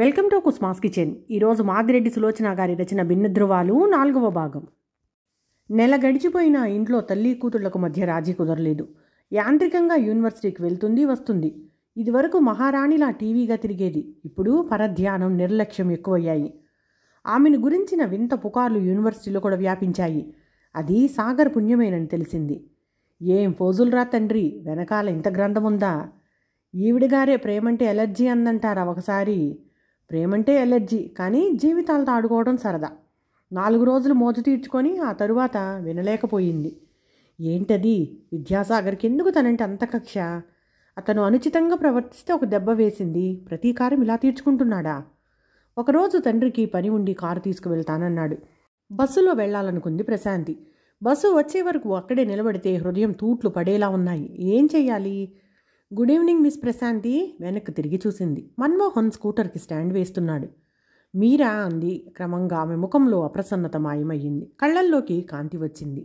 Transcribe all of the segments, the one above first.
welcome to కుస్మాస్ kitchen ఈరోజు మాదిరెడ్డి సులోచన గారి రచన భిన్నధ్రువాలు నాలుగవ భాగం నెల గడిచిపోయిన ఇంట్లో తల్లి కూతుళ్లకు మధ్య రాజీ కుదరలేదు యాంత్రికంగా యూనివర్సిటీకి వెళ్తుంది వస్తుంది ఇదివరకు మహారాణిలా టీవీగా తిరిగేది ఇప్పుడు పరధ్యానం నిర్లక్ష్యం ఎక్కువయ్యాయి ఆమెను గురించిన వింత పుకార్లు యూనివర్సిటీలో కూడా వ్యాపించాయి అది సాగర్ పుణ్యమేనని తెలిసింది ఏం ఫోజులరా తండ్రి వెనకాల ఇంత గ్రంథముందా ఈవిడగారే ప్రేమంటే ఎలర్జీ అందంటారా ఒకసారి ప్రేమంటే ఎలర్జీ కానీ జీవితాలతో ఆడుకోవడం సరదా నాలుగు రోజులు మోజు తీర్చుకొని ఆ తరువాత వినలేకపోయింది ఏంటది విద్యాసాగర్కి ఎందుకు తనంటే అంత కక్ష అతను అనుచితంగా ప్రవర్తిస్తే ఒక దెబ్బ వేసింది ప్రతీకారం ఇలా తీర్చుకుంటున్నాడా ఒకరోజు తండ్రికి పని ఉండి కారు తీసుకువెళ్తానన్నాడు బస్సులో వెళ్ళాలనుకుంది ప్రశాంతి బస్సు వచ్చే వరకు అక్కడే నిలబడితే హృదయం తూట్లు పడేలా ఉన్నాయి ఏం చెయ్యాలి గుడ్ ఈవినింగ్ మిస్ ప్రశాంతి వెనక్కి తిరిగి చూసింది మన్మోహన్ స్కూటర్కి స్టాండ్ వేస్తున్నాడు మీరా అంది క్రమంగా ఆమె ముఖంలో అప్రసన్నత మాయమయ్యింది కళ్ళల్లోకి కాంతి వచ్చింది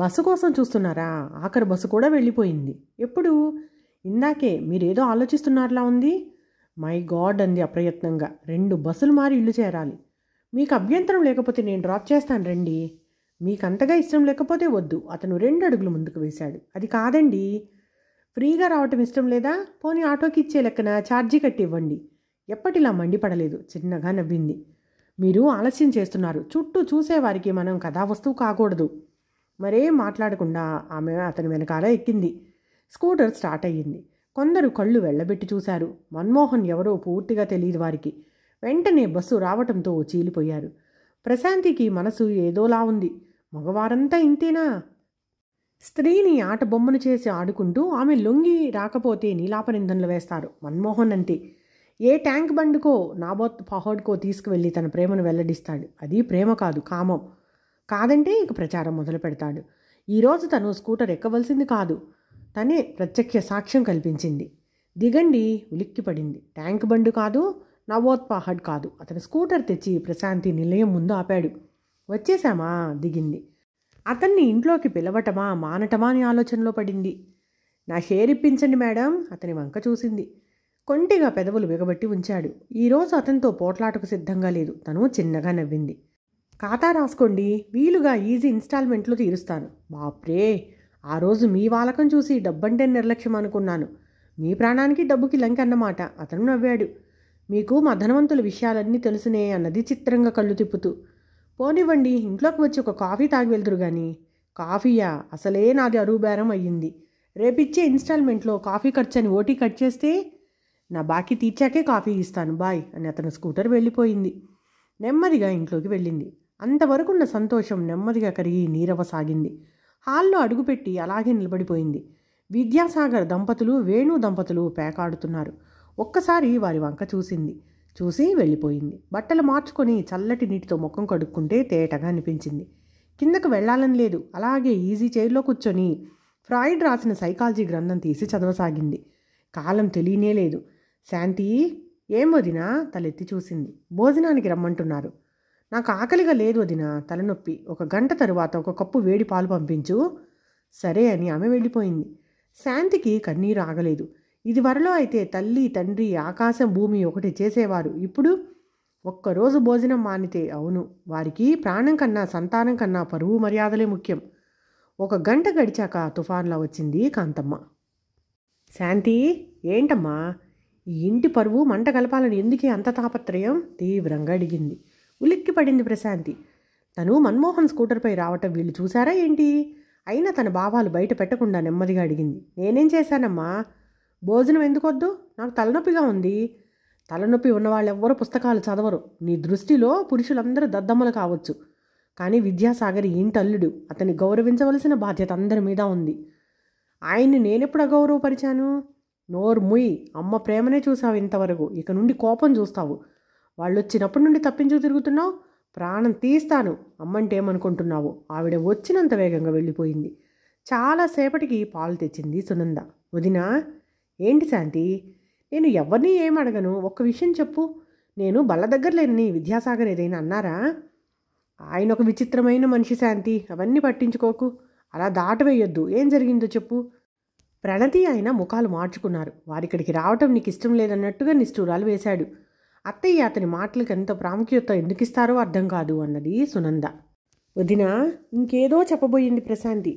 బస్సు కోసం చూస్తున్నారా ఆఖరి బస్సు కూడా వెళ్ళిపోయింది ఎప్పుడు ఇందాకే మీరేదో ఆలోచిస్తున్నారులా ఉంది మై గాడ్ అంది అప్రయత్నంగా రెండు బస్సులు మారి ఇల్లు చేరాలి మీకు అభ్యంతరం లేకపోతే నేను డ్రాప్ చేస్తాను రండి మీకు అంతగా ఇష్టం లేకపోతే వద్దు అతను రెండు అడుగులు ముందుకు వేశాడు అది కాదండి ఫ్రీగా రావటం ఇష్టం లేదా పోనీ ఆటోకి ఇచ్చే లెక్కన ఛార్జీ కట్టి ఇవ్వండి ఎప్పటిలా మండిపడలేదు చిన్నగా నవ్వింది మీరు ఆలస్యం చేస్తున్నారు చుట్టూ చూసేవారికి మనం కథా వస్తువు కాకూడదు మరే మాట్లాడకుండా ఆమె అతని వెనకాల ఎక్కింది స్కూటర్ స్టార్ట్ అయ్యింది కొందరు కళ్ళు వెళ్ళబెట్టి చూశారు మన్మోహన్ ఎవరో పూర్తిగా తెలియదు వారికి వెంటనే బస్సు రావటంతో చీలిపోయారు ప్రశాంతికి మనసు ఏదోలా ఉంది మగవారంతా ఇంతేనా స్త్రీని ఆట బొమ్మను చేసి ఆడుకుంటూ ఆమె లొంగి రాకపోతే నీలాపనిందనలు వేస్తారు మన్మోహన్ అంతే ఏ ట్యాంక్ బండ్కో నాబోత్ పహోడ్కో తీసుకువెళ్ళి తన ప్రేమను వెల్లడిస్తాడు అది ప్రేమ కాదు కామం కాదంటే ఇక ప్రచారం మొదలు పెడతాడు ఈరోజు తను స్కూటర్ ఎక్కవలసింది కాదు తనే ప్రత్యక్ష సాక్ష్యం కల్పించింది దిగండి ఉలిక్కిపడింది ట్యాంక్ బండు కాదు నవోత్ కాదు అతను స్కూటర్ తెచ్చి ప్రశాంతి నిలయం ముందు ఆపాడు వచ్చేశామా దిగింది అతన్ని ఇంట్లోకి పిలవటమా మానటమా అని ఆలోచనలో పడింది నా షేర్ ఇప్పించండి మేడం అతని వంక చూసింది కొంటిగా పెదవులు బిగబట్టి ఉంచాడు ఈరోజు అతనితో పోట్లాటకు సిద్ధంగా లేదు తను చిన్నగా నవ్వింది ఖాతా రాసుకోండి వీలుగా ఈజీ ఇన్స్టాల్మెంట్లో తీరుస్తాను బాప్రే ఆ రోజు మీ వాలకం చూసి డబ్బంటే నిర్లక్ష్యం అనుకున్నాను మీ ప్రాణానికి డబ్బుకి లంక అన్నమాట అతను నవ్వాడు మీకు మధనవంతుల విషయాలన్నీ తెలుసునే అన్నది చిత్రంగా కళ్ళు తిప్పుతూ పోనివ్వండి ఇంట్లోకి వచ్చి ఒక కాఫీ తాగి వెళ్తురు కానీ కాఫీయా అసలే నాది అరువుబేరం అయ్యింది రేపిచ్చే ఇన్స్టాల్మెంట్లో కాఫీ ఖర్చు అని ఓటీ కట్ చేస్తే నా బాకీ తీర్చాకే కాఫీ ఇస్తాను బాయ్ అని అతను స్కూటర్ వెళ్ళిపోయింది నెమ్మదిగా ఇంట్లోకి వెళ్ళింది అంతవరకున్న సంతోషం నెమ్మదిగా కరిగి నీరవసాగింది హాల్లో అడుగుపెట్టి అలాగే నిలబడిపోయింది విద్యాసాగర్ దంపతులు వేణు దంపతులు పేకాడుతున్నారు ఒక్కసారి వారి వంక చూసింది చూసి వెళ్ళిపోయింది బట్టలు మార్చుకొని చల్లటి నీటితో ముఖం కడుక్కుంటే తేటగా అనిపించింది కిందకు వెళ్ళాలని లేదు అలాగే ఈజీ చైర్లో కూర్చొని ఫ్రాయిడ్ రాసిన సైకాలజీ గ్రంథం తీసి చదవసాగింది కాలం తెలియనే లేదు శాంతి ఏం వదినా తలెత్తి చూసింది భోజనానికి రమ్మంటున్నారు నాకు ఆకలిగా లేదు వదిన తలనొప్పి ఒక గంట తరువాత ఒక కప్పు వేడి పాలు పంపించు సరే అని ఆమె వెళ్ళిపోయింది శాంతికి కన్నీరు ఆగలేదు ఇది వరలో అయితే తల్లి తండ్రి ఆకాశం భూమి ఒకటి చేసేవారు ఇప్పుడు ఒక్కరోజు భోజనం మానితే అవును వారికి ప్రాణం కన్నా సంతానం కన్నా పరువు మర్యాదలే ముఖ్యం ఒక గంట గడిచాక తుఫాన్లా వచ్చింది కాంతమ్మ శాంతి ఏంటమ్మా ఈ ఇంటి పరువు మంట కలపాలని ఎందుకే అంత తాపత్రయం తీవ్రంగా అడిగింది ఉలిక్కి పడింది ప్రశాంతి తను మన్మోహన్ స్కూటర్పై రావటం వీళ్ళు చూసారా ఏంటి అయినా తన భావాలు బయట పెట్టకుండా నెమ్మదిగా అడిగింది నేనేం చేశానమ్మా భోజనం ఎందుకొద్దు నాకు తలనొప్పిగా ఉంది తలనొప్పి ఉన్నవాళ్ళెవ్వరూ పుస్తకాలు చదవరు నీ దృష్టిలో పురుషులందరూ దద్దమ్మలు కావచ్చు కానీ విద్యాసాగర్ అల్లుడు అతన్ని గౌరవించవలసిన బాధ్యత అందరి మీద ఉంది ఆయన్ని నేనెప్పుడు అగౌరవపరిచాను నోరు ముయ్ అమ్మ ప్రేమనే చూసావు ఇంతవరకు ఇక నుండి కోపం చూస్తావు వాళ్ళు వచ్చినప్పటి నుండి తప్పించు తిరుగుతున్నావు ప్రాణం తీస్తాను అమ్మంటే ఏమనుకుంటున్నావు ఆవిడ వచ్చినంత వేగంగా వెళ్ళిపోయింది చాలాసేపటికి పాలు తెచ్చింది సునంద వదినా ఏంటి శాంతి నేను ఎవరిని ఏమడగను ఒక్క విషయం చెప్పు నేను బల్ల దగ్గర లేని విద్యాసాగర్ ఏదైనా అన్నారా ఆయన ఒక విచిత్రమైన మనిషి శాంతి అవన్నీ పట్టించుకోకు అలా దాటవేయొద్దు ఏం జరిగిందో చెప్పు ప్రణతి ఆయన ముఖాలు మార్చుకున్నారు వారిక్కడికి రావటం నీకు ఇష్టం లేదన్నట్టుగా నిష్ఠూరాలు వేశాడు అత్తయ్య అతని మాటలకు ఎంత ప్రాముఖ్యత ఎందుకు ఇస్తారో అర్థం కాదు అన్నది సునంద వదిన ఇంకేదో చెప్పబోయింది ప్రశాంతి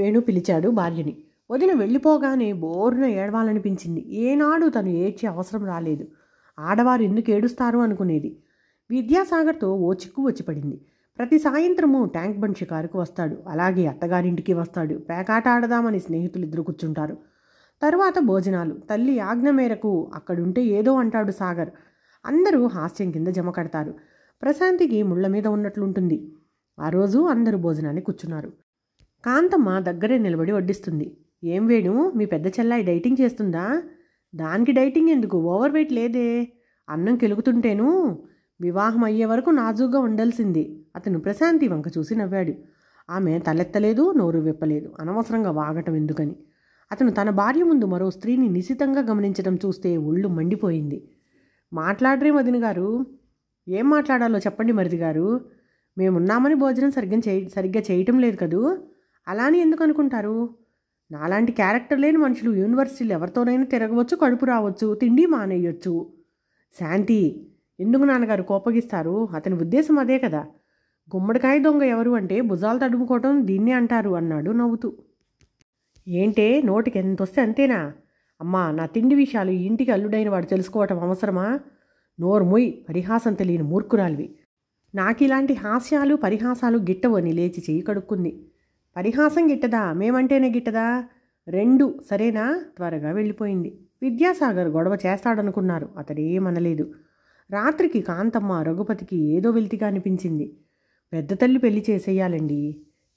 వేణు పిలిచాడు భార్యని వదిన వెళ్ళిపోగానే బోరున ఏడవాలనిపించింది ఏనాడు తను ఏడ్చి అవసరం రాలేదు ఆడవారు ఎందుకు ఏడుస్తారు అనుకునేది విద్యాసాగర్తో ఓ చిక్కు వచ్చిపడింది ప్రతి సాయంత్రము ట్యాంక్ బండ్ షికారుకు వస్తాడు అలాగే అత్తగారింటికి వస్తాడు పేకాట ఆడదామని ఇద్దరు కూర్చుంటారు తరువాత భోజనాలు తల్లి ఆజ్ఞ మేరకు అక్కడుంటే ఏదో అంటాడు సాగర్ అందరూ హాస్యం కింద జమ కడతారు ప్రశాంతికి ముళ్ళ మీద ఉన్నట్లుంటుంది ఆ రోజు అందరూ భోజనాన్ని కూర్చున్నారు కాంతమ్మ దగ్గరే నిలబడి వడ్డిస్తుంది ఏం వేణు మీ పెద్ద చెల్లాయి డైటింగ్ చేస్తుందా దానికి డైటింగ్ ఎందుకు ఓవర్ వెయిట్ లేదే అన్నం కెలుగుతుంటేను వివాహం అయ్యే వరకు నాజూగా ఉండాల్సింది అతను ప్రశాంతి వంక చూసి నవ్వాడు ఆమె తలెత్తలేదు నోరు విప్పలేదు అనవసరంగా వాగటం ఎందుకని అతను తన భార్య ముందు మరో స్త్రీని నిశితంగా గమనించడం చూస్తే ఒళ్ళు మండిపోయింది మాట్లాడరే మదిన గారు ఏం మాట్లాడాలో చెప్పండి మరిది గారు మేమున్నామని భోజనం సరిగ్గా చేయ సరిగ్గా చేయటం లేదు కదూ అలానే ఎందుకు అనుకుంటారు నాలాంటి క్యారెక్టర్ లేని మనుషులు యూనివర్సిటీలు ఎవరితోనైనా తిరగవచ్చు కడుపు రావచ్చు తిండి మానేయొచ్చు శాంతి ఎందుకు నాన్నగారు కోపగిస్తారు అతని ఉద్దేశం అదే కదా గుమ్మడికాయ దొంగ ఎవరు అంటే భుజాలు తడుముకోవటం దీన్నే అంటారు అన్నాడు నవ్వుతూ ఏంటే నోటికి ఎంత వస్తే అంతేనా అమ్మా నా తిండి విషయాలు ఇంటికి అల్లుడైన వాడు తెలుసుకోవటం అవసరమా నోరు మొయ్ పరిహాసం తెలియని మూర్ఖురాలివి నాకు ఇలాంటి హాస్యాలు పరిహాసాలు గిట్టవని లేచి చేయి కడుక్కుంది పరిహాసం గిట్టదా మేమంటేనే గిట్టదా రెండు సరేనా త్వరగా వెళ్ళిపోయింది విద్యాసాగర్ గొడవ చేస్తాడనుకున్నారు అతడేమనలేదు రాత్రికి కాంతమ్మ రఘుపతికి ఏదో వెలితిగా అనిపించింది పెద్ద తల్లి పెళ్లి చేసేయాలండి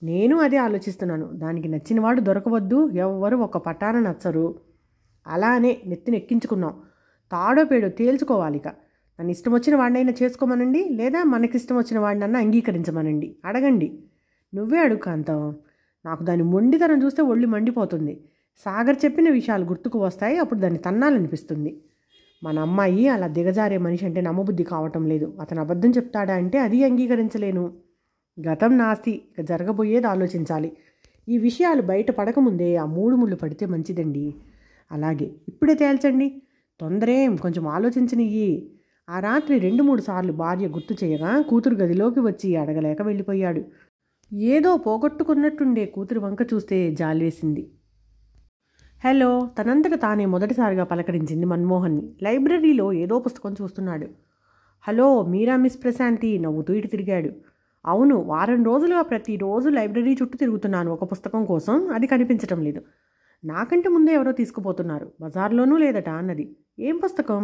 నేను అదే ఆలోచిస్తున్నాను దానికి నచ్చినవాడు దొరకవద్దు ఎవ్వరు ఒక పటాన నచ్చరు అలానే నెత్తినెక్కించుకున్నాం తాడో పేడో తేల్చుకోవాలిక నన్ను ఇష్టం వచ్చిన వాడినైనా చేసుకోమనండి లేదా మనకిష్టం వచ్చిన వాడినన్నా అంగీకరించమనండి అడగండి నువ్వే అడుగు కాంతం నాకు దాని మొండితనం చూస్తే ఒళ్ళు మండిపోతుంది సాగర్ చెప్పిన విషయాలు గుర్తుకు వస్తాయి అప్పుడు దాన్ని తన్నాలనిపిస్తుంది మన అమ్మాయి అలా దిగజారే మనిషి అంటే నమ్మబుద్ధి కావటం లేదు అతను అబద్ధం చెప్తాడా అంటే అది అంగీకరించలేను గతం నాస్తి ఇక జరగబోయేది ఆలోచించాలి ఈ విషయాలు బయట పడకముందే ఆ మూడు ముళ్ళు పడితే మంచిదండి అలాగే ఇప్పుడే తేల్చండి తొందరేం కొంచెం ఆలోచించనియ్యి ఆ రాత్రి రెండు మూడు సార్లు భార్య గుర్తు చేయగా కూతురు గదిలోకి వచ్చి అడగలేక వెళ్ళిపోయాడు ఏదో పోగొట్టుకున్నట్టుండే కూతురు వంక చూస్తే జాలివేసింది హలో తనంతట తానే మొదటిసారిగా పలకరించింది మన్మోహన్ని లైబ్రరీలో ఏదో పుస్తకం చూస్తున్నాడు హలో మీరా మిస్ ప్రశాంతి నవ్వుతూ ఇటు తిరిగాడు అవును వారం రోజులుగా ప్రతిరోజు లైబ్రరీ చుట్టూ తిరుగుతున్నాను ఒక పుస్తకం కోసం అది కనిపించటం లేదు నాకంటే ముందే ఎవరో తీసుకుపోతున్నారు బజార్లోనూ లేదట అన్నది ఏం పుస్తకం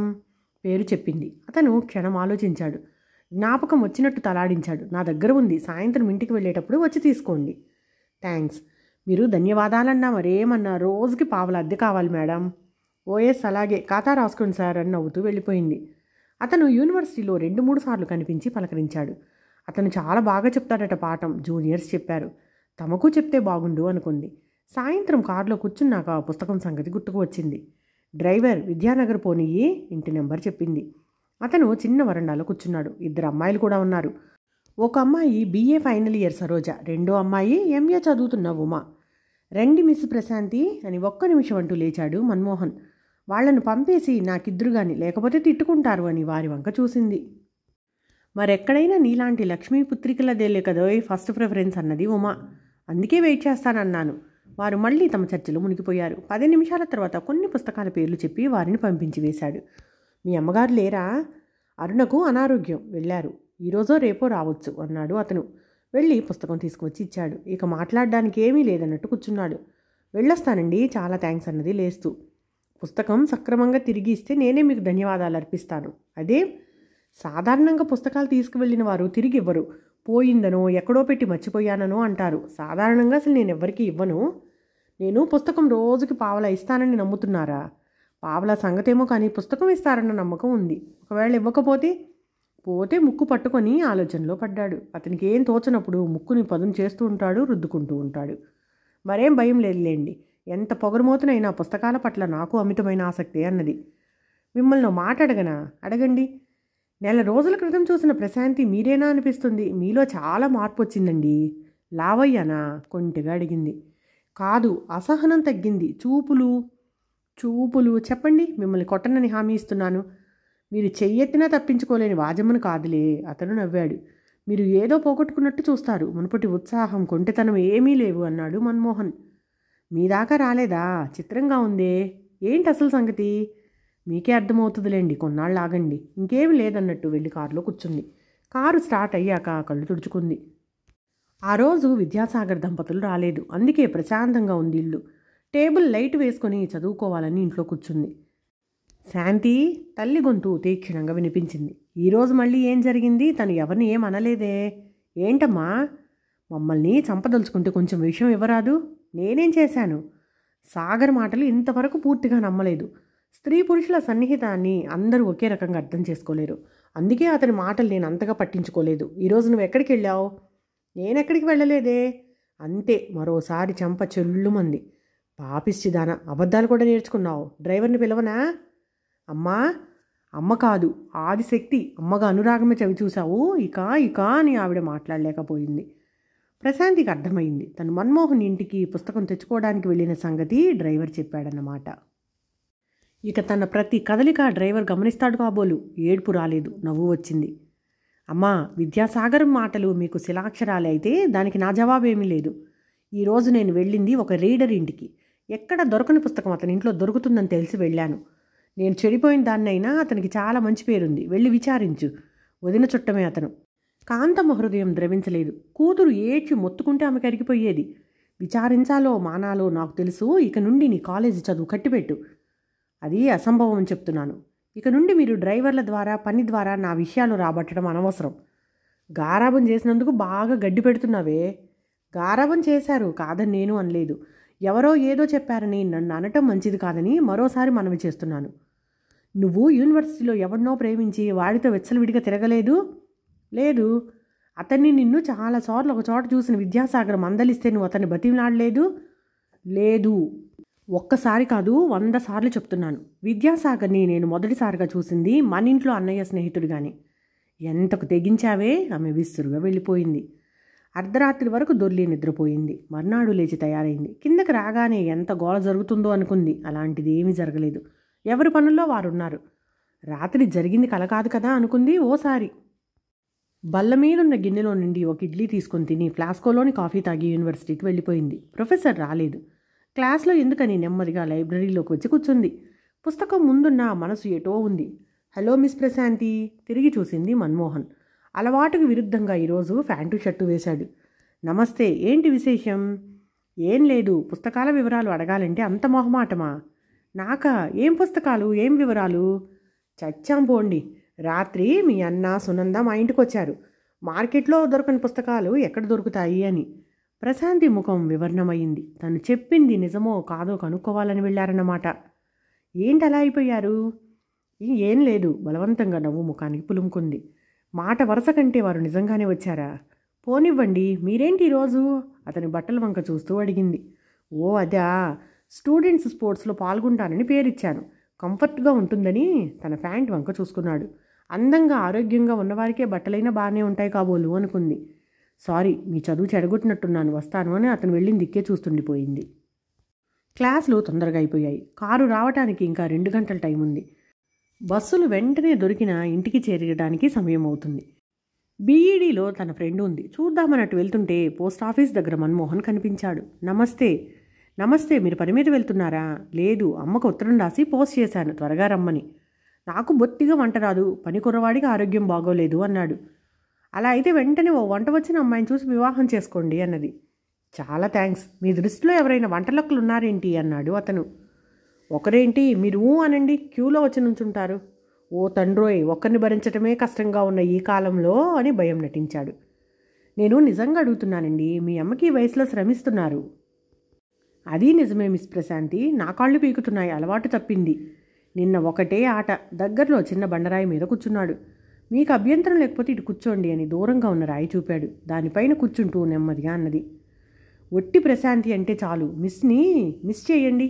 పేరు చెప్పింది అతను క్షణం ఆలోచించాడు జ్ఞాపకం వచ్చినట్టు తలాడించాడు నా దగ్గర ఉంది సాయంత్రం ఇంటికి వెళ్ళేటప్పుడు వచ్చి తీసుకోండి థ్యాంక్స్ మీరు ధన్యవాదాలన్నా మరేమన్నా రోజుకి పావుల అద్దె కావాలి మేడం ఓఎస్ అలాగే ఖాతా రాసుకోండి సార్ అని నవ్వుతూ వెళ్ళిపోయింది అతను యూనివర్సిటీలో రెండు మూడు సార్లు కనిపించి పలకరించాడు అతను చాలా బాగా చెప్తాడట పాఠం జూనియర్స్ చెప్పారు తమకు చెప్తే బాగుండు అనుకుంది సాయంత్రం కారులో కూర్చున్నాక పుస్తకం సంగతి గుర్తుకు వచ్చింది డ్రైవర్ విద్యానగర్ పోనియ్యి ఇంటి నెంబర్ చెప్పింది అతను చిన్న వరండాలో కూర్చున్నాడు ఇద్దరు అమ్మాయిలు కూడా ఉన్నారు ఒక అమ్మాయి బీఏ ఫైనల్ ఇయర్ సరోజ రెండో అమ్మాయి ఎంఏ చదువుతున్న ఉమా రండి మిస్ ప్రశాంతి అని ఒక్క నిమిషం అంటూ లేచాడు మన్మోహన్ వాళ్లను పంపేసి గాని లేకపోతే తిట్టుకుంటారు అని వారి వంక చూసింది మరెక్కడైనా నీలాంటి లక్ష్మీ పుత్రికలదేలే కదోయ్ ఫస్ట్ ప్రిఫరెన్స్ అన్నది ఉమా అందుకే వెయిట్ చేస్తానన్నాను వారు మళ్ళీ తమ చర్చలో మునిగిపోయారు పది నిమిషాల తర్వాత కొన్ని పుస్తకాల పేర్లు చెప్పి వారిని పంపించి వేశాడు మీ అమ్మగారు లేరా అరుణకు అనారోగ్యం వెళ్ళారు ఈరోజో రేపో రావచ్చు అన్నాడు అతను వెళ్ళి పుస్తకం తీసుకువచ్చి ఇచ్చాడు ఇక మాట్లాడడానికి ఏమీ లేదన్నట్టు కూర్చున్నాడు వెళ్ళొస్తానండి చాలా థ్యాంక్స్ అన్నది లేస్తూ పుస్తకం సక్రమంగా తిరిగి ఇస్తే నేనే మీకు ధన్యవాదాలు అర్పిస్తాను అదే సాధారణంగా పుస్తకాలు తీసుకువెళ్ళిన వారు తిరిగి ఇవ్వరు పోయిందనో ఎక్కడో పెట్టి మర్చిపోయాననో అంటారు సాధారణంగా అసలు నేను ఎవ్వరికీ ఇవ్వను నేను పుస్తకం రోజుకి పావలా ఇస్తానని నమ్ముతున్నారా పావల సంగతేమో కానీ పుస్తకం ఇస్తారన్న నమ్మకం ఉంది ఒకవేళ ఇవ్వకపోతే పోతే ముక్కు పట్టుకొని ఆలోచనలో పడ్డాడు అతనికి ఏం తోచనప్పుడు ముక్కుని పదం చేస్తూ ఉంటాడు రుద్దుకుంటూ ఉంటాడు మరేం భయం లేదులేండి ఎంత పొగరుమోతనైనా పుస్తకాల పట్ల నాకు అమితమైన ఆసక్తి అన్నది మిమ్మల్ని మాట అడగనా అడగండి నెల రోజుల క్రితం చూసిన ప్రశాంతి మీరేనా అనిపిస్తుంది మీలో చాలా మార్పు వచ్చిందండి లావయ్యానా కొంటిగా అడిగింది కాదు అసహనం తగ్గింది చూపులు చూపులు చెప్పండి మిమ్మల్ని కొట్టనని హామీ ఇస్తున్నాను మీరు చెయ్యెత్తినా తప్పించుకోలేని వాజమ్మను కాదులే అతను నవ్వాడు మీరు ఏదో పోగొట్టుకున్నట్టు చూస్తారు మునుపటి ఉత్సాహం కొంటెతనం ఏమీ లేవు అన్నాడు మన్మోహన్ మీ దాకా రాలేదా చిత్రంగా ఉందే ఏంటి అసలు సంగతి మీకే అర్థమవుతుందిలేండి కొన్నాళ్ళు ఆగండి ఇంకేమి లేదన్నట్టు వెళ్ళి కారులో కూర్చుంది కారు స్టార్ట్ అయ్యాక కళ్ళు తుడుచుకుంది ఆ రోజు విద్యాసాగర్ దంపతులు రాలేదు అందుకే ప్రశాంతంగా ఉంది ఇల్లు టేబుల్ లైట్ వేసుకొని చదువుకోవాలని ఇంట్లో కూర్చుంది శాంతి తల్లి గొంతు తీక్షణంగా వినిపించింది ఈరోజు మళ్ళీ ఏం జరిగింది తను ఎవరిని ఏం అనలేదే ఏంటమ్మా మమ్మల్ని చంపదలుచుకుంటే కొంచెం విషయం ఇవ్వరాదు నేనేం చేశాను సాగర్ మాటలు ఇంతవరకు పూర్తిగా నమ్మలేదు స్త్రీ పురుషుల సన్నిహితాన్ని అందరూ ఒకే రకంగా అర్థం చేసుకోలేరు అందుకే అతని మాటలు నేను అంతగా పట్టించుకోలేదు ఈరోజు నువ్వు ఎక్కడికి వెళ్ళావు నేనెక్కడికి వెళ్ళలేదే అంతే మరోసారి చంప చెల్లుమంది దాన అబద్ధాలు కూడా నేర్చుకున్నావు డ్రైవర్ని పిలవనా అమ్మా అమ్మ కాదు ఆదిశక్తి అమ్మగా అనురాగమే చవి చూసావు ఇక ఇక అని ఆవిడ మాట్లాడలేకపోయింది ప్రశాంతికి అర్థమైంది తను మన్మోహన్ ఇంటికి పుస్తకం తెచ్చుకోవడానికి వెళ్ళిన సంగతి డ్రైవర్ చెప్పాడన్నమాట ఇక తన ప్రతి కదలిక డ్రైవర్ గమనిస్తాడు కాబోలు ఏడుపు రాలేదు నవ్వు వచ్చింది అమ్మా విద్యాసాగర్ మాటలు మీకు శిలాక్షరాలే అయితే దానికి నా జవాబేమీ లేదు ఈరోజు నేను వెళ్ళింది ఒక రీడర్ ఇంటికి ఎక్కడ దొరకని పుస్తకం అతని ఇంట్లో దొరుకుతుందని తెలిసి వెళ్ళాను నేను చెడిపోయిన దాన్నైనా అతనికి చాలా మంచి పేరుంది వెళ్ళి విచారించు వదిన చుట్టమే అతను కాంతమ్మ హృదయం ద్రవించలేదు కూతురు ఏడ్చి మొత్తుకుంటే ఆమెకి అరిగిపోయేది విచారించాలో మానాలో నాకు తెలుసు ఇక నుండి నీ కాలేజీ చదువు కట్టిపెట్టు అది అసంభవం చెప్తున్నాను ఇక నుండి మీరు డ్రైవర్ల ద్వారా పని ద్వారా నా విషయాలు రాబట్టడం అనవసరం గారాబం చేసినందుకు బాగా గడ్డి పెడుతున్నావే గారాబం చేశారు కాదని నేను అనలేదు ఎవరో ఏదో చెప్పారని నన్ను అనటం మంచిది కాదని మరోసారి మనవి చేస్తున్నాను నువ్వు యూనివర్సిటీలో ఎవరినో ప్రేమించి వాడితో విడిగా తిరగలేదు లేదు అతన్ని నిన్ను చాలాసార్లు ఒక చోట చూసిన విద్యాసాగర్ మందలిస్తే నువ్వు అతన్ని బతిమలాడలేదు లేదు ఒక్కసారి కాదు వంద సార్లు చెప్తున్నాను విద్యాసాగర్ని నేను మొదటిసారిగా చూసింది మన ఇంట్లో అన్నయ్య స్నేహితుడు కానీ ఎంతకు తెగించావే ఆమె విసురుగా వెళ్ళిపోయింది అర్ధరాత్రి వరకు దొర్లి నిద్రపోయింది మర్నాడు లేచి తయారైంది కిందకి రాగానే ఎంత గోళ జరుగుతుందో అనుకుంది అలాంటిది ఏమీ జరగలేదు ఎవరి పనుల్లో వారున్నారు రాత్రి జరిగింది కల కాదు కదా అనుకుంది ఓసారి బల్ల మీదున్న గిన్నెలో నుండి ఒక ఇడ్లీ తీసుకుని తిని ఫ్లాస్కోలోని కాఫీ తాగి యూనివర్సిటీకి వెళ్ళిపోయింది ప్రొఫెసర్ రాలేదు క్లాస్లో ఎందుకని నెమ్మదిగా లైబ్రరీలోకి వచ్చి కూర్చుంది పుస్తకం ముందున్న మనసు ఎటో ఉంది హలో మిస్ ప్రశాంతి తిరిగి చూసింది మన్మోహన్ అలవాటుకు విరుద్ధంగా ఈరోజు ప్యాంటు షర్టు వేశాడు నమస్తే ఏంటి విశేషం ఏం లేదు పుస్తకాల వివరాలు అడగాలంటే అంత మొహమాటమా నాకా ఏం పుస్తకాలు ఏం వివరాలు చచ్చాం పోండి రాత్రి మీ అన్న సునంద మా ఇంటికి వచ్చారు మార్కెట్లో దొరకని పుస్తకాలు ఎక్కడ దొరుకుతాయి అని ప్రశాంతి ముఖం వివరణమైంది తను చెప్పింది నిజమో కాదో కనుక్కోవాలని వెళ్ళారన్నమాట ఏంటి అలా అయిపోయారు ఏం లేదు బలవంతంగా నవ్వు ముఖానికి పులుముకుంది మాట వరుస కంటే వారు నిజంగానే వచ్చారా పోనివ్వండి మీరేంటి ఈరోజు అతని బట్టల వంక చూస్తూ అడిగింది ఓ అదా స్టూడెంట్స్ స్పోర్ట్స్లో పాల్గొంటానని పేరిచ్చాను కంఫర్ట్గా ఉంటుందని తన ప్యాంట్ వంక చూసుకున్నాడు అందంగా ఆరోగ్యంగా ఉన్నవారికే బట్టలైనా బాగానే ఉంటాయి కాబోలు అనుకుంది సారీ మీ చదువు చెడగొట్టినట్టున్నాను వస్తాను అని అతను వెళ్ళిన దిక్కే చూస్తుండిపోయింది క్లాసులు తొందరగా అయిపోయాయి కారు రావటానికి ఇంకా రెండు గంటల టైం ఉంది బస్సులు వెంటనే దొరికిన ఇంటికి చేరడానికి సమయం అవుతుంది బీఈడీలో తన ఫ్రెండ్ ఉంది చూద్దామన్నట్టు వెళ్తుంటే పోస్ట్ ఆఫీస్ దగ్గర మన్మోహన్ కనిపించాడు నమస్తే నమస్తే మీరు పని మీద వెళ్తున్నారా లేదు అమ్మకు ఉత్తరం రాసి పోస్ట్ చేశాను త్వరగా రమ్మని నాకు బొత్తిగా వంట రాదు పని కుర్రవాడికి ఆరోగ్యం బాగోలేదు అన్నాడు అలా అయితే వెంటనే ఓ వంట వచ్చిన అమ్మాయిని చూసి వివాహం చేసుకోండి అన్నది చాలా థ్యాంక్స్ మీ దృష్టిలో ఎవరైనా వంటలక్కలు ఉన్నారేంటి అన్నాడు అతను ఒకరేంటి మీరు అనండి క్యూలో వచ్చి నుంచుంటారు ఓ తండ్రోయ్ ఒకరిని భరించటమే కష్టంగా ఉన్న ఈ కాలంలో అని భయం నటించాడు నేను నిజంగా అడుగుతున్నానండి మీ అమ్మకి వయసులో శ్రమిస్తున్నారు అది నిజమే మిస్ ప్రశాంతి నా కాళ్ళు పీకుతున్నాయి అలవాటు తప్పింది నిన్న ఒకటే ఆట దగ్గరలో చిన్న బండరాయి మీద కూర్చున్నాడు మీకు అభ్యంతరం లేకపోతే ఇటు కూర్చోండి అని దూరంగా ఉన్న రాయి చూపాడు దానిపైన కూర్చుంటూ నెమ్మదిగా అన్నది ఒట్టి ప్రశాంతి అంటే చాలు మిస్ని మిస్ చేయండి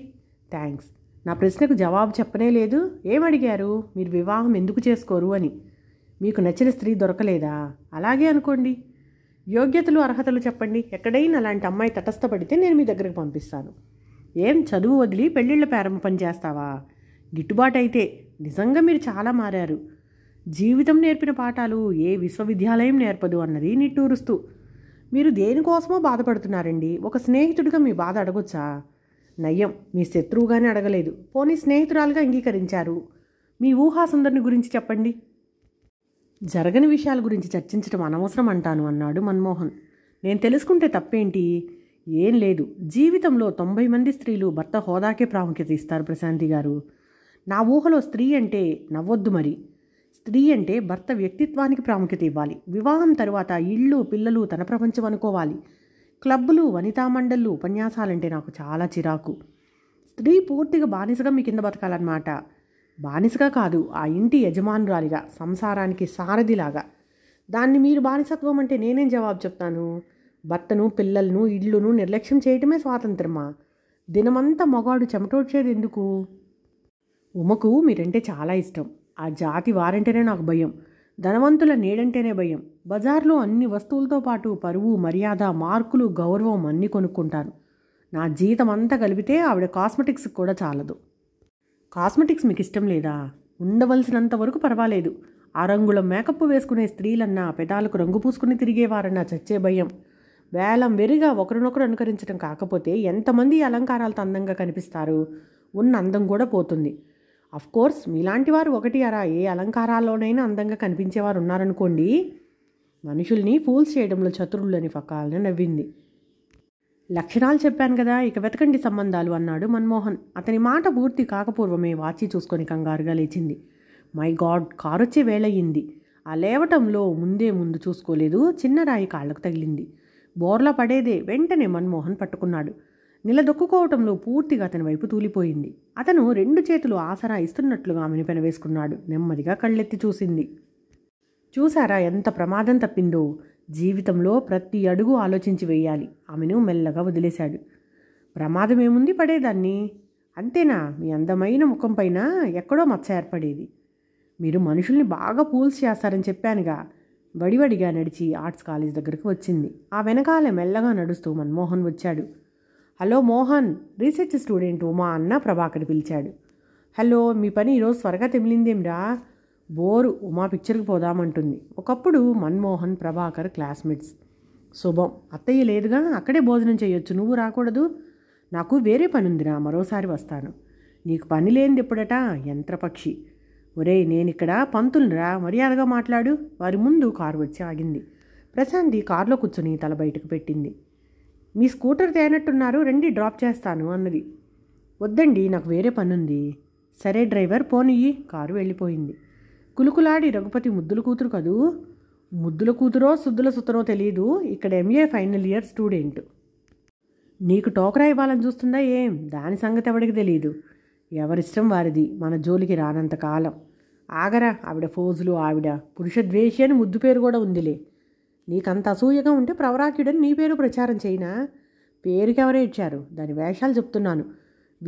థ్యాంక్స్ నా ప్రశ్నకు జవాబు చెప్పనే లేదు ఏమడిగారు మీరు వివాహం ఎందుకు చేసుకోరు అని మీకు నచ్చిన స్త్రీ దొరకలేదా అలాగే అనుకోండి యోగ్యతలు అర్హతలు చెప్పండి ఎక్కడైనా అలాంటి అమ్మాయి తటస్థపడితే నేను మీ దగ్గరకు పంపిస్తాను ఏం చదువు వదిలి పెళ్ళిళ్ళ ప్రారంభ పని చేస్తావా గిట్టుబాటు అయితే నిజంగా మీరు చాలా మారారు జీవితం నేర్పిన పాఠాలు ఏ విశ్వవిద్యాలయం నేర్పదు అన్నది నిట్టూరుస్తూ మీరు దేనికోసమో బాధపడుతున్నారండి ఒక స్నేహితుడిగా మీ బాధ అడగొచ్చా నయం మీ శత్రువుగానే అడగలేదు పోనీ స్నేహితురాలుగా అంగీకరించారు మీ ఊహాసుందరిని గురించి చెప్పండి జరగని విషయాల గురించి చర్చించడం అనవసరం అంటాను అన్నాడు మన్మోహన్ నేను తెలుసుకుంటే తప్పేంటి ఏం లేదు జీవితంలో తొంభై మంది స్త్రీలు భర్త హోదాకే ప్రాముఖ్యత ఇస్తారు ప్రశాంతి గారు నా ఊహలో స్త్రీ అంటే నవ్వొద్దు మరి స్త్రీ అంటే భర్త వ్యక్తిత్వానికి ప్రాముఖ్యత ఇవ్వాలి వివాహం తరువాత ఇళ్ళు పిల్లలు తన ప్రపంచం అనుకోవాలి క్లబ్బులు వనితా మండళ్ళు ఉపన్యాసాలంటే నాకు చాలా చిరాకు స్త్రీ పూర్తిగా బానిసగా మీ కింద బతకాలన్నమాట బానిసగా కాదు ఆ ఇంటి యజమానురాలిగా సంసారానికి సారథిలాగా దాన్ని మీరు బానిసత్వం అంటే నేనేం జవాబు చెప్తాను భర్తను పిల్లలను ఇళ్ళును నిర్లక్ష్యం చేయటమే స్వాతంత్రమా దినమంతా మగాడు చెమటోడ్చేది ఎందుకు ఉమకు మీరంటే చాలా ఇష్టం ఆ జాతి వారంటేనే నాకు భయం ధనవంతుల నీడంటేనే భయం బజార్లో అన్ని వస్తువులతో పాటు పరువు మర్యాద మార్కులు గౌరవం అన్నీ కొనుక్కుంటాను నా జీతం అంతా కలిపితే ఆవిడ కాస్మెటిక్స్ కూడా చాలదు కాస్మెటిక్స్ మీకు ఇష్టం లేదా ఉండవలసినంత వరకు పర్వాలేదు ఆ రంగుల మేకప్ వేసుకునే స్త్రీలన్నా పెదాలకు రంగు పూసుకుని తిరిగేవారన్నా చచ్చే భయం వేలం వెరిగా ఒకరినొకరు అనుకరించడం కాకపోతే ఎంతమంది అలంకారాలతో అందంగా కనిపిస్తారు ఉన్న అందం కూడా పోతుంది కోర్స్ మీలాంటి వారు ఒకటి అరా ఏ అలంకారాల్లోనైనా అందంగా కనిపించేవారు ఉన్నారనుకోండి మనుషుల్ని ఫూల్స్ చేయడంలో చతురులని ఫకాలని నవ్వింది లక్షణాలు చెప్పాను కదా ఇక వెతకండి సంబంధాలు అన్నాడు మన్మోహన్ అతని మాట పూర్తి కాకపూర్వమే వాచి చూసుకొని కంగారుగా లేచింది మై గాడ్ కారొచ్చే వేళయింది ఆ లేవటంలో ముందే ముందు చూసుకోలేదు చిన్న రాయి కాళ్ళకు తగిలింది బోర్లా పడేదే వెంటనే మన్మోహన్ పట్టుకున్నాడు నిలదొక్కుకోవటంలో పూర్తిగా అతని వైపు తూలిపోయింది అతను రెండు చేతులు ఆసరా ఇస్తున్నట్లుగా ఆమెను పెనవేసుకున్నాడు నెమ్మదిగా కళ్ళెత్తి చూసింది చూసారా ఎంత ప్రమాదం తప్పిందో జీవితంలో ప్రతి అడుగు ఆలోచించి వేయాలి ఆమెను మెల్లగా వదిలేశాడు ప్రమాదమేముంది పడేదాన్ని అంతేనా మీ అందమైన ముఖం పైన ఎక్కడో మచ్చ ఏర్పడేది మీరు మనుషుల్ని బాగా పూల్స్ చేస్తారని చెప్పానుగా వడివడిగా నడిచి ఆర్ట్స్ కాలేజ్ దగ్గరకు వచ్చింది ఆ వెనకాల మెల్లగా నడుస్తూ మన్మోహన్ వచ్చాడు hello Mohan research student Uma అన్న ప్రభాకర్ పిలిచాడు హలో మీ పని ఈరోజు త్వరగా తెమిలిందేమిరా బోరు ఉమా పిక్చర్కి పోదామంటుంది ఒకప్పుడు మన్మోహన్ ప్రభాకర్ క్లాస్మేట్స్ శుభం అత్తయ్య లేదుగా అక్కడే భోజనం చేయొచ్చు నువ్వు రాకూడదు నాకు వేరే పని ఉందిరా మరోసారి వస్తాను నీకు పని లేనిది ఎప్పుడట యంత్రపక్షి ఒరే నేనిక్కడ పంతులురా మర్యాదగా మాట్లాడు వారి ముందు కారు వచ్చి ఆగింది ప్రశాంతి కారులో కూర్చొని తల బయటకు పెట్టింది మీ స్కూటర్ తేనట్టున్నారు రండి డ్రాప్ చేస్తాను అన్నది వద్దండి నాకు వేరే పనుంది సరే డ్రైవర్ పోనియ్యి కారు వెళ్ళిపోయింది కులుకులాడి రఘుపతి ముద్దుల కూతురు కదూ ముద్దుల కూతురో సుద్దుల సుతరో తెలియదు ఇక్కడ ఎంఏ ఫైనల్ ఇయర్ స్టూడెంట్ నీకు టోకరా ఇవ్వాలని చూస్తుందా ఏం దాని సంగతి ఎవడికి తెలియదు ఎవరిష్టం వారిది మన జోలికి రానంత కాలం ఆగరా ఆవిడ ఫోజులు ఆవిడ పురుషద్వేషి అని ముద్దు పేరు కూడా ఉందిలే నీకంత అసూయగా ఉంటే ప్రవరాకుడని నీ పేరు ప్రచారం చేయినా ఎవరే ఇచ్చారు దాని వేషాలు చెప్తున్నాను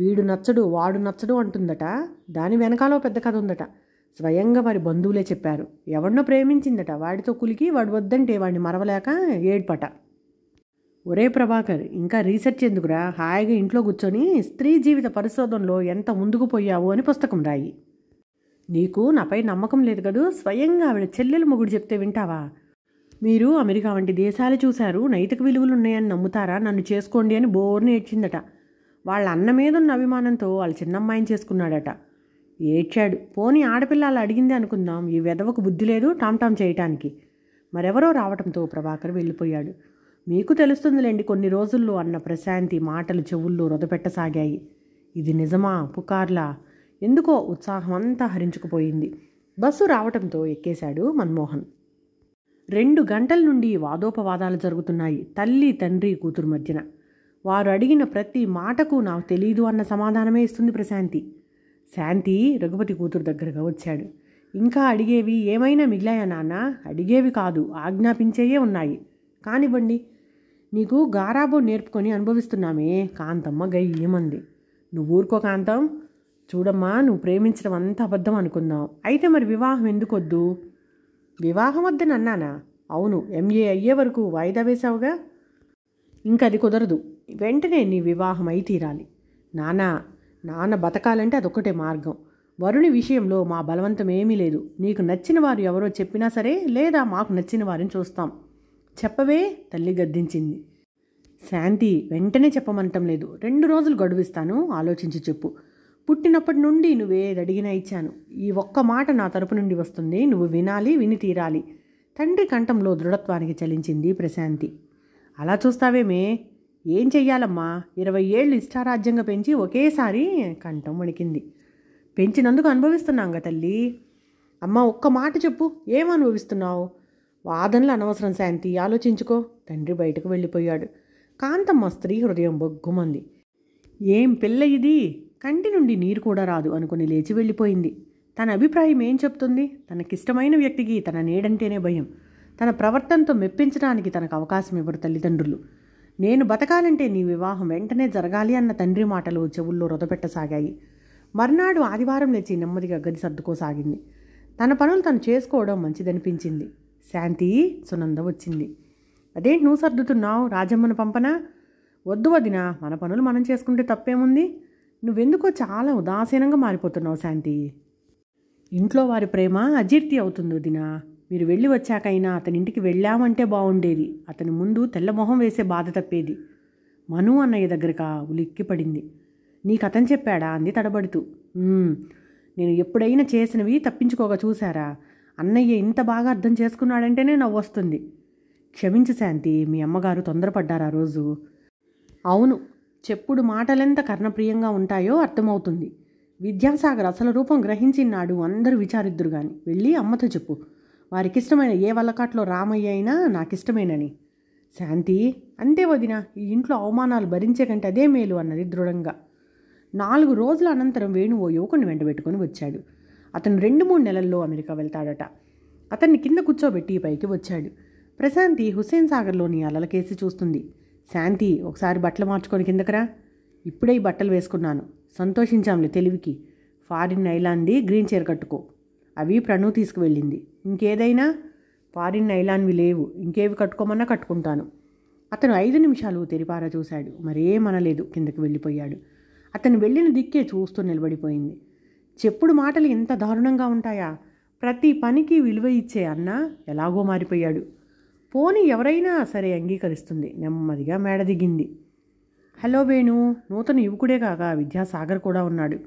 వీడు నచ్చడు వాడు నచ్చడు అంటుందట దాని వెనకాలో పెద్ద కథ ఉందట స్వయంగా వారి బంధువులే చెప్పారు ఎవరినో ప్రేమించిందట వాడితో కులికి వాడు వద్దంటే వాడిని మరవలేక ఏడ్పట ఒరే ప్రభాకర్ ఇంకా రీసెర్చ్ ఎందుకురా హాయిగా ఇంట్లో కూర్చొని స్త్రీ జీవిత పరిశోధనలో ఎంత ముందుకు పోయావు అని పుస్తకం రాయి నీకు నాపై నమ్మకం లేదు కదూ స్వయంగా ఆవిడ చెల్లెలు మొగుడు చెప్తే వింటావా మీరు అమెరికా వంటి దేశాలు చూశారు నైతిక విలువలు ఉన్నాయని నమ్ముతారా నన్ను చేసుకోండి అని బోర్ని ఏడ్చిందట వాళ్ళ అన్న మీద ఉన్న అభిమానంతో వాళ్ళ చిన్నమ్మాయిని చేసుకున్నాడట ఏడ్చాడు పోనీ ఆడపిల్లలు అలా అడిగింది అనుకుందాం ఈ వెదవకు బుద్ధి లేదు టామ్టామ్ చేయటానికి మరెవరో రావటంతో ప్రభాకర్ వెళ్ళిపోయాడు మీకు తెలుస్తుందిలేండి కొన్ని రోజుల్లో అన్న ప్రశాంతి మాటలు చెవుల్లో రొదపెట్టసాగాయి ఇది నిజమా పుకార్లా ఎందుకో ఉత్సాహం అంతా హరించుకుపోయింది బస్సు రావటంతో ఎక్కేశాడు మన్మోహన్ రెండు గంటల నుండి వాదోపవాదాలు జరుగుతున్నాయి తల్లి తండ్రి కూతురు మధ్యన వారు అడిగిన ప్రతి మాటకు నాకు తెలియదు అన్న సమాధానమే ఇస్తుంది ప్రశాంతి శాంతి రఘుపతి కూతురు దగ్గరగా వచ్చాడు ఇంకా అడిగేవి ఏమైనా మిగిలాయా నాన్న అడిగేవి కాదు ఆజ్ఞాపించేయే ఉన్నాయి కానివ్వండి నీకు గారాబో నేర్పుకొని అనుభవిస్తున్నామే కాంతమ్మ గయ్యమంది నువ్వు ఊరుకో కాంతం చూడమ్మా నువ్వు ప్రేమించడం అంత అబద్ధం అనుకుందాం అయితే మరి వివాహం ఎందుకొద్దు వివాహం వద్దని అన్నానా అవును ఎంఏ అయ్యే వరకు వాయిదా వేశావుగా ఇంకది కుదరదు వెంటనే నీ వివాహం అయి తీరాలి నానా నాన్న బతకాలంటే అదొక్కటే మార్గం వరుణి విషయంలో మా బలవంతం ఏమీ లేదు నీకు నచ్చిన వారు ఎవరో చెప్పినా సరే లేదా మాకు నచ్చిన వారిని చూస్తాం చెప్పవే తల్లి గద్దించింది శాంతి వెంటనే చెప్పమంటం లేదు రెండు రోజులు గడువిస్తాను ఆలోచించి చెప్పు పుట్టినప్పటి నుండి నువ్వే అడిగిన అడిగినా ఇచ్చాను ఈ ఒక్క మాట నా తరపు నుండి వస్తుంది నువ్వు వినాలి విని తీరాలి తండ్రి కంఠంలో దృఢత్వానికి చలించింది ప్రశాంతి అలా చూస్తావేమే ఏం చెయ్యాలమ్మా ఇరవై ఏళ్ళు ఇష్టారాజ్యంగా పెంచి ఒకేసారి కంఠం వణికింది పెంచినందుకు అనుభవిస్తున్నాం కదా తల్లి అమ్మ ఒక్క మాట చెప్పు ఏం అనుభవిస్తున్నావు వాదనలు అనవసరం శాంతి ఆలోచించుకో తండ్రి బయటకు వెళ్ళిపోయాడు కాంతమ్మ స్త్రీ హృదయం బొగ్గుమంది ఏం పిల్ల ఇది కంటి నుండి నీరు కూడా రాదు అనుకుని లేచి వెళ్ళిపోయింది తన అభిప్రాయం ఏం చెప్తుంది తనకిష్టమైన వ్యక్తికి తన నేడంటేనే భయం తన ప్రవర్తనతో మెప్పించడానికి తనకు అవకాశం ఇవ్వరు తల్లిదండ్రులు నేను బతకాలంటే నీ వివాహం వెంటనే జరగాలి అన్న తండ్రి మాటలు చెవుల్లో రొదపెట్టసాగాయి మర్నాడు ఆదివారం లేచి నెమ్మదిగా గది సర్దుకోసాగింది తన పనులు తను చేసుకోవడం మంచిదనిపించింది శాంతి సునంద వచ్చింది అదేంటి నువ్వు సర్దుతున్నావు రాజమ్మను పంపనా వద్దు వదిన మన పనులు మనం చేసుకుంటే తప్పేముంది నువ్వెందుకో చాలా ఉదాసీనంగా మారిపోతున్నావు శాంతి ఇంట్లో వారి ప్రేమ అజీర్తి అవుతుంది దినా మీరు వెళ్ళి వచ్చాకైనా అతని ఇంటికి వెళ్ళామంటే బాగుండేది అతని ముందు తెల్లమొహం వేసే బాధ తప్పేది మను అన్నయ్య దగ్గరక ఉలిక్కి పడింది నీకు అతను చెప్పాడా అంది తడబడుతూ నేను ఎప్పుడైనా చేసినవి తప్పించుకోక చూశారా అన్నయ్య ఇంత బాగా అర్థం చేసుకున్నాడంటేనే వస్తుంది క్షమించు శాంతి మీ అమ్మగారు తొందరపడ్డారు ఆ రోజు అవును చెప్పుడు మాటలెంత కర్ణప్రియంగా ఉంటాయో అర్థమవుతుంది విద్యాసాగర్ అసలు రూపం గ్రహించినాడు అందరూ విచారిద్దురు కానీ వెళ్ళి అమ్మతో చెప్పు వారికిష్టమైన ఏ వల్లకాట్లో రామయ్య అయినా నాకిష్టమేనని శాంతి అంతే వదిన ఈ ఇంట్లో అవమానాలు భరించే కంటే అదే మేలు అన్నది దృఢంగా నాలుగు రోజుల అనంతరం వేణు ఓ యువకుని వెంటబెట్టుకుని వచ్చాడు అతను రెండు మూడు నెలల్లో అమెరికా వెళ్తాడట అతన్ని కింద కూర్చోబెట్టి పైకి వచ్చాడు ప్రశాంతి హుస్సేన్ సాగర్లోని అలలకేసి చూస్తుంది శాంతి ఒకసారి బట్టలు మార్చుకొని కిందకరా ఇప్పుడే ఈ బట్టలు వేసుకున్నాను సంతోషించాంలే తెలివికి ఫారిన్ నైలాన్ది గ్రీన్ చీర కట్టుకో అవి ప్రణు తీసుకువెళ్ళింది ఇంకేదైనా ఫారిన్ నైలాన్వి లేవు ఇంకేవి కట్టుకోమన్నా కట్టుకుంటాను అతను ఐదు నిమిషాలు తెరిపారా చూశాడు మరేమనలేదు కిందకి వెళ్ళిపోయాడు అతను వెళ్ళిన దిక్కే చూస్తూ నిలబడిపోయింది చెప్పుడు మాటలు ఇంత దారుణంగా ఉంటాయా ప్రతి పనికి విలువ ఇచ్చే అన్న ఎలాగో మారిపోయాడు పోని ఎవరైనా సరే అంగీకరిస్తుంది నెమ్మదిగా మేడ దిగింది హలో వేణు నూతన యువకుడే కాక విద్యాసాగర్ కూడా ఉన్నాడు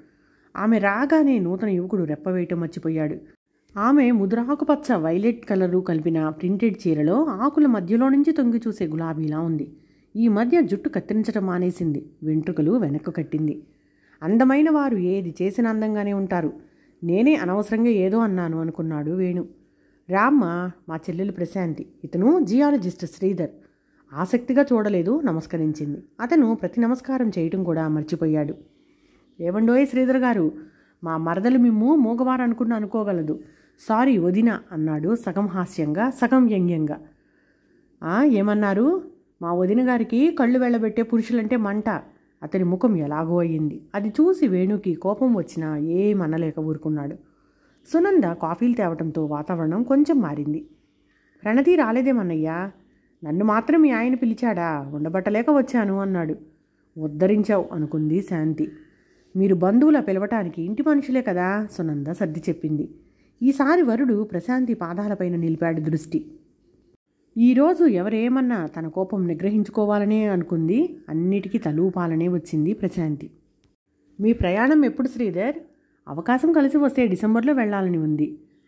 ఆమె రాగానే నూతన యువకుడు రెప్పవేయటం మర్చిపోయాడు ఆమె ముదురాకుపచ్చ వైలెట్ కలరు కలిపిన ప్రింటెడ్ చీరలో ఆకుల మధ్యలో నుంచి తొంగి చూసే గులాబీలా ఉంది ఈ మధ్య జుట్టు కత్తిరించడం మానేసింది వెంట్రుకలు వెనక్కు కట్టింది అందమైన వారు ఏది చేసిన అందంగానే ఉంటారు నేనే అనవసరంగా ఏదో అన్నాను అనుకున్నాడు వేణు రామ్మ మా చెల్లెలు ప్రశాంతి ఇతను జియాలజిస్ట్ శ్రీధర్ ఆసక్తిగా చూడలేదు నమస్కరించింది అతను ప్రతి నమస్కారం చేయటం కూడా మర్చిపోయాడు ఏమండోయ్ శ్రీధర్ గారు మా మరదలు మిమ్ము మూగవారు అనుకున్న అనుకోగలదు సారీ వదిన అన్నాడు సగం హాస్యంగా సగం వ్యంగ్యంగా ఏమన్నారు మా వదిన గారికి కళ్ళు వెళ్ళబెట్టే పురుషులంటే మంట అతని ముఖం ఎలాగో అయ్యింది అది చూసి వేణుకి కోపం వచ్చినా ఏమనలేక ఊరుకున్నాడు సునంద కాఫీలు తేవడంతో వాతావరణం కొంచెం మారింది ప్రణతి రాలేదేమన్నయ్యా నన్ను మాత్రం మీ ఆయన పిలిచాడా ఉండబట్టలేక వచ్చాను అన్నాడు ఉద్ధరించావు అనుకుంది శాంతి మీరు బంధువుల పిలవటానికి ఇంటి మనుషులే కదా సునంద సర్ది చెప్పింది ఈసారి వరుడు ప్రశాంతి పాదాలపైన నిలిపాడు దృష్టి ఈరోజు ఎవరేమన్నా తన కోపం నిగ్రహించుకోవాలనే అనుకుంది అన్నిటికీ తలూపాలనే వచ్చింది ప్రశాంతి మీ ప్రయాణం ఎప్పుడు శ్రీధర్ అవకాశం కలిసి వస్తే డిసెంబర్లో వెళ్ళాలని ఉంది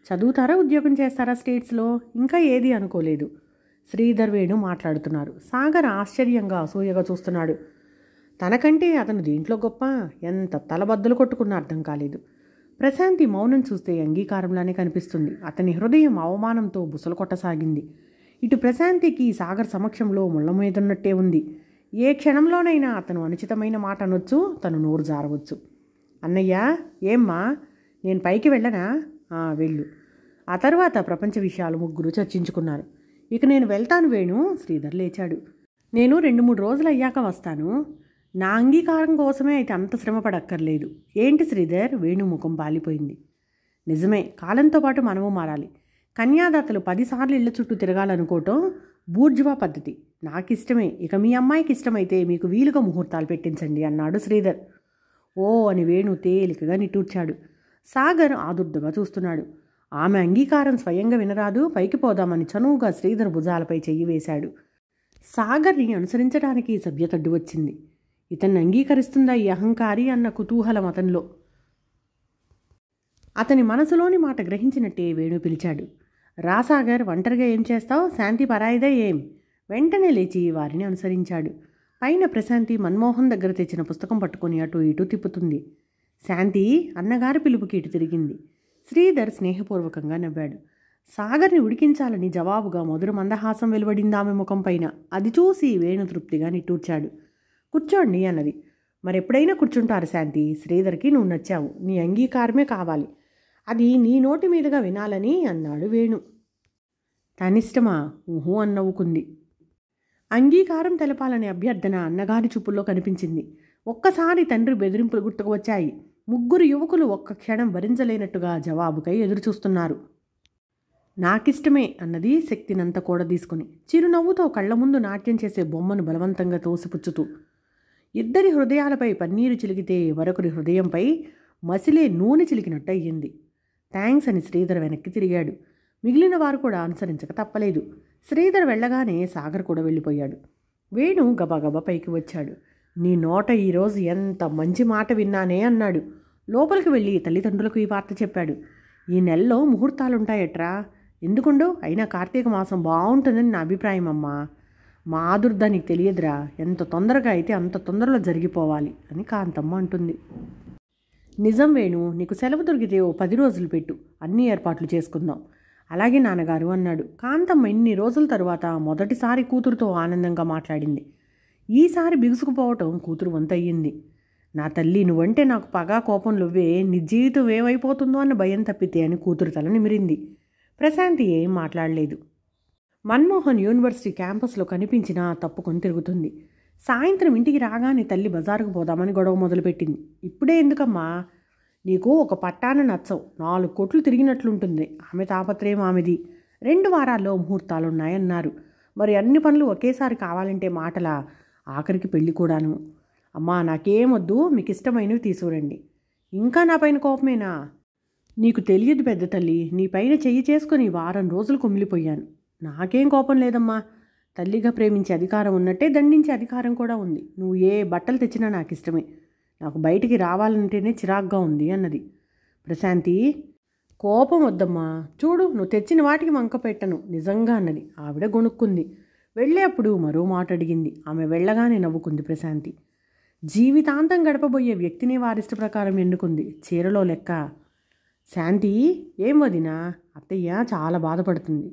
చదువుతారా ఉద్యోగం చేస్తారా స్టేట్స్లో ఇంకా ఏది అనుకోలేదు శ్రీధర్ వేణు మాట్లాడుతున్నారు సాగర్ ఆశ్చర్యంగా అసూయగా చూస్తున్నాడు తనకంటే అతను దీంట్లో గొప్ప ఎంత తలబద్దలు కొట్టుకున్న అర్థం కాలేదు ప్రశాంతి మౌనం చూస్తే అంగీకారంలానే కనిపిస్తుంది అతని హృదయం అవమానంతో బుసలు కొట్టసాగింది ఇటు ప్రశాంతికి సాగర్ సమక్షంలో ముళ్ళ ఉంది ఏ క్షణంలోనైనా అతను అనుచితమైన మాట అనొచ్చు తను నోరు జారవచ్చు అన్నయ్య ఏమ్మా నేను పైకి వెళ్ళనా వెళ్ళు ఆ తర్వాత ప్రపంచ విషయాలు ముగ్గురు చర్చించుకున్నారు ఇక నేను వెళ్తాను వేణు శ్రీధర్ లేచాడు నేను రెండు మూడు రోజులు అయ్యాక వస్తాను నా అంగీకారం కోసమే అయితే అంత శ్రమ పడక్కర్లేదు ఏంటి శ్రీధర్ వేణు ముఖం బాలిపోయింది నిజమే కాలంతో పాటు మనము మారాలి కన్యాదాతలు పదిసార్లు ఇళ్ల చుట్టూ తిరగాలనుకోవటం బూర్జువా పద్ధతి నాకు ఇష్టమే ఇక మీ అమ్మాయికి ఇష్టమైతే మీకు వీలుగా ముహూర్తాలు పెట్టించండి అన్నాడు శ్రీధర్ ఓ అని వేణు తేలికగా నిట్టూర్చాడు సాగర్ ఆదుర్దుగా చూస్తున్నాడు ఆమె అంగీకారం స్వయంగా వినరాదు పైకి పోదామని చనువుగా శ్రీధర్ భుజాలపై చెయ్యి వేశాడు సాగర్ని అనుసరించడానికి సభ్యత వచ్చింది ఇతన్ని అంగీకరిస్తుందా ఈ అహంకారి అన్న కుతూహలం అతనిలో అతని మనసులోని మాట గ్రహించినట్టే వేణు పిలిచాడు రాసాగర్ ఒంటరిగా ఏం చేస్తావు శాంతి పరాయిదే ఏం వెంటనే లేచి వారిని అనుసరించాడు పైన ప్రశాంతి మన్మోహన్ దగ్గర తెచ్చిన పుస్తకం పట్టుకొని అటు ఇటు తిప్పుతుంది శాంతి అన్నగారి పిలుపుకి ఇటు తిరిగింది శ్రీధర్ స్నేహపూర్వకంగా నవ్వాడు సాగర్ని ఉడికించాలని జవాబుగా మధుర మందహాసం వెలువడింది ఆమె ముఖం పైన అది చూసి వేణు తృప్తిగా నిట్టూర్చాడు కూర్చోండి అన్నది మరెప్పుడైనా కూర్చుంటారు శాంతి శ్రీధర్కి నువ్వు నచ్చావు నీ అంగీకారమే కావాలి అది నీ నోటి మీదుగా వినాలని అన్నాడు వేణు తనిష్టమా ఊహూ అన్నవ్వుకుంది అంగీకారం తెలపాలనే అభ్యర్థన అన్నగారి చూపుల్లో కనిపించింది ఒక్కసారి తండ్రి బెదిరింపులు గుర్తుకు వచ్చాయి ముగ్గురు యువకులు ఒక్క క్షణం వరించలేనట్టుగా జవాబుకై ఎదురుచూస్తున్నారు నాకిష్టమే అన్నది శక్తినంత కూడా తీసుకుని చిరునవ్వుతో కళ్ల ముందు నాట్యం చేసే బొమ్మను బలవంతంగా తోసిపుచ్చుతూ ఇద్దరి హృదయాలపై పన్నీరు చిలికితే మరొకరి హృదయంపై మసిలే నూనె చిలికినట్టు అయ్యింది థ్యాంక్స్ అని శ్రీధర్ వెనక్కి తిరిగాడు మిగిలిన వారు కూడా అనుసరించక తప్పలేదు శ్రీధర్ వెళ్ళగానే సాగర్ కూడా వెళ్ళిపోయాడు వేణు గబాగబా పైకి వచ్చాడు నీ నోట ఈరోజు ఎంత మంచి మాట విన్నానే అన్నాడు లోపలికి వెళ్ళి తల్లిదండ్రులకు ఈ వార్త చెప్పాడు ఈ నెలలో ముహూర్తాలుంటాయట్రా ఎందుకుండో అయినా కార్తీక మాసం బాగుంటుందని నా అభిప్రాయం అమ్మా మాదుర్దానికి తెలియదురా ఎంత తొందరగా అయితే అంత తొందరలో జరిగిపోవాలి అని కాంతమ్మ అంటుంది నిజం వేణు నీకు సెలవు దొరికితే ఓ పది రోజులు పెట్టు అన్ని ఏర్పాట్లు చేసుకుందాం అలాగే నాన్నగారు అన్నాడు కాంతమ్మ ఇన్ని రోజుల తరువాత మొదటిసారి కూతురుతో ఆనందంగా మాట్లాడింది ఈసారి బిగుసుకుపోవటం కూతురు వంతయ్యింది నా తల్లి నువ్వంటే నాకు పగా కోపంలోవే నీ జీవితం ఏమైపోతుందో అన్న భయం తప్పితే అని కూతురు తల నిమిరింది ప్రశాంతి ఏం మాట్లాడలేదు మన్మోహన్ యూనివర్సిటీ క్యాంపస్లో కనిపించినా తప్పుకొని తిరుగుతుంది సాయంత్రం ఇంటికి రాగానే తల్లి బజారుకు పోదామని గొడవ మొదలుపెట్టింది ఇప్పుడే ఎందుకమ్మా నీకు ఒక పట్టాన నచ్చవు నాలుగు కోట్లు తిరిగినట్లుంటుంది ఆమె తాపత్రయం ఆమెది రెండు వారాల్లో ముహూర్తాలున్నాయన్నారు మరి అన్ని పనులు ఒకేసారి కావాలంటే మాటల ఆఖరికి పెళ్లి కూడాను అమ్మా నాకేమొద్దు మీకు ఇష్టమైనవి తీసుకురండి ఇంకా నా పైన కోపమేనా నీకు తెలియదు పెద్ద తల్లి నీ పైన చెయ్యి చేసుకుని వారం రోజులు కుమిలిపోయాను నాకేం కోపం లేదమ్మా తల్లిగా ప్రేమించే అధికారం ఉన్నట్టే దండించే అధికారం కూడా ఉంది నువ్వు ఏ బట్టలు తెచ్చినా నాకు ఇష్టమే నాకు బయటికి రావాలంటేనే చిరాగ్గా ఉంది అన్నది ప్రశాంతి కోపం వద్దమ్మా చూడు నువ్వు తెచ్చిన వాటికి వంక పెట్టను నిజంగా అన్నది ఆవిడ వెళ్ళే వెళ్ళేప్పుడు మరో మాట అడిగింది ఆమె వెళ్ళగానే నవ్వుకుంది ప్రశాంతి జీవితాంతం గడపబోయే వ్యక్తిని వారిష్ట ప్రకారం ఎన్నుకుంది చీరలో లెక్క శాంతి ఏం వదినా అత్తయ్య చాలా బాధపడుతుంది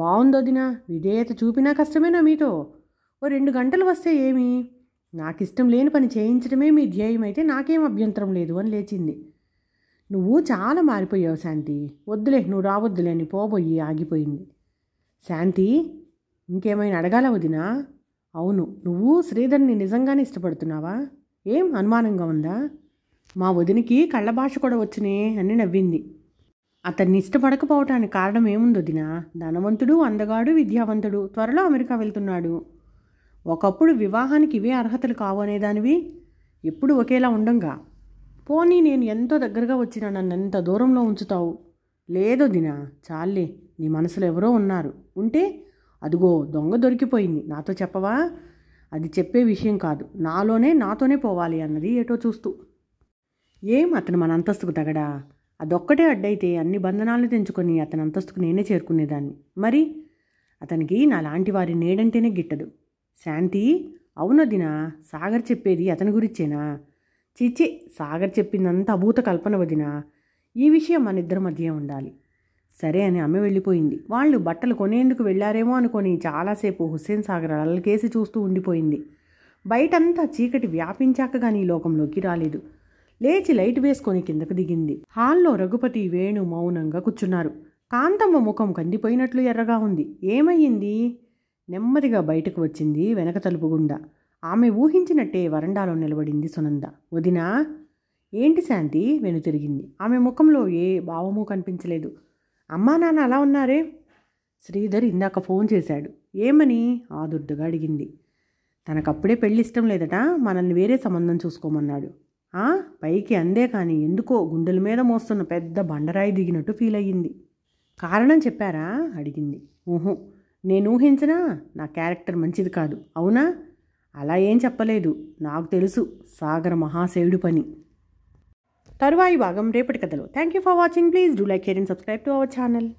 బాగుందొదినా విధేయత చూపినా కష్టమేనా మీతో ఓ రెండు గంటలు వస్తే ఏమి నాకు ఇష్టం లేని పని చేయించడమే మీ ధ్యేయం అయితే నాకేం అభ్యంతరం లేదు అని లేచింది నువ్వు చాలా మారిపోయావు శాంతి వద్దులే నువ్వు రావద్దులే అని పోబోయి ఆగిపోయింది శాంతి ఇంకేమైనా అడగాల వదినా అవును నువ్వు శ్రీధర్ని నిజంగానే ఇష్టపడుతున్నావా ఏం అనుమానంగా ఉందా మా వదినికి కళ్ళ భాష కూడా వచ్చినే అని నవ్వింది అతన్ని ఇష్టపడకపోవటానికి కారణం ఏముందో దినా ధనవంతుడు అందగాడు విద్యావంతుడు త్వరలో అమెరికా వెళ్తున్నాడు ఒకప్పుడు వివాహానికి ఇవే అర్హతలు కావు అనేదానివి ఎప్పుడు ఒకేలా ఉండంగా పోనీ నేను ఎంతో దగ్గరగా వచ్చిన నన్ను ఎంత దూరంలో ఉంచుతావు లేదు దినా చాలే నీ మనసులో ఎవరో ఉన్నారు ఉంటే అదిగో దొంగ దొరికిపోయింది నాతో చెప్పవా అది చెప్పే విషయం కాదు నాలోనే నాతోనే పోవాలి అన్నది ఏటో చూస్తూ ఏం అతను మన అంతస్తుకు తగడా అదొక్కటే అడ్డైతే అన్ని బంధనాలను తెంచుకొని అతని అంతస్తుకు నేనే చేరుకునేదాన్ని మరి అతనికి నా లాంటి వారి నేడంటేనే గిట్టదు శాంతి అవునదినా సాగర్ చెప్పేది అతని గురించేనా చిచి సాగర్ చెప్పిందంత అభూత కల్పన వదినా ఈ విషయం మన ఇద్దరి మధ్య ఉండాలి సరే అని అమ్మ వెళ్ళిపోయింది వాళ్ళు బట్టలు కొనేందుకు వెళ్ళారేమో అనుకొని చాలాసేపు హుస్సేన్ సాగర్ అలకేసి చూస్తూ ఉండిపోయింది బయటంతా చీకటి వ్యాపించాక కానీ లోకంలోకి రాలేదు లేచి లైట్ వేసుకొని కిందకు దిగింది హాల్లో రఘుపతి వేణు మౌనంగా కూర్చున్నారు కాంతమ్మ ముఖం కందిపోయినట్లు ఎర్రగా ఉంది ఏమయ్యింది నెమ్మదిగా బయటకు వచ్చింది వెనక తలుపు గుండా ఆమె ఊహించినట్టే వరండాలో నిలబడింది సునంద వదినా ఏంటి శాంతి వెను తిరిగింది ఆమె ముఖంలో ఏ భావము కనిపించలేదు అమ్మా నాన్న అలా ఉన్నారే శ్రీధర్ ఇందాక ఫోన్ చేశాడు ఏమని ఆదుర్దుగా అడిగింది తనకప్పుడే పెళ్ళి ఇష్టం లేదట మనల్ని వేరే సంబంధం చూసుకోమన్నాడు ఆ పైకి అందే కానీ ఎందుకో గుండెల మీద మోస్తున్న పెద్ద బండరాయి దిగినట్టు ఫీల్ అయ్యింది కారణం చెప్పారా అడిగింది ఊహో నేను ఊహించినా నా క్యారెక్టర్ మంచిది కాదు అవునా అలా ఏం చెప్పలేదు నాకు తెలుసు సాగర మహాశయుడు పని తరువాయి భాగం రేపటి కథలో thank you for watching please do like share and subscribe to our channel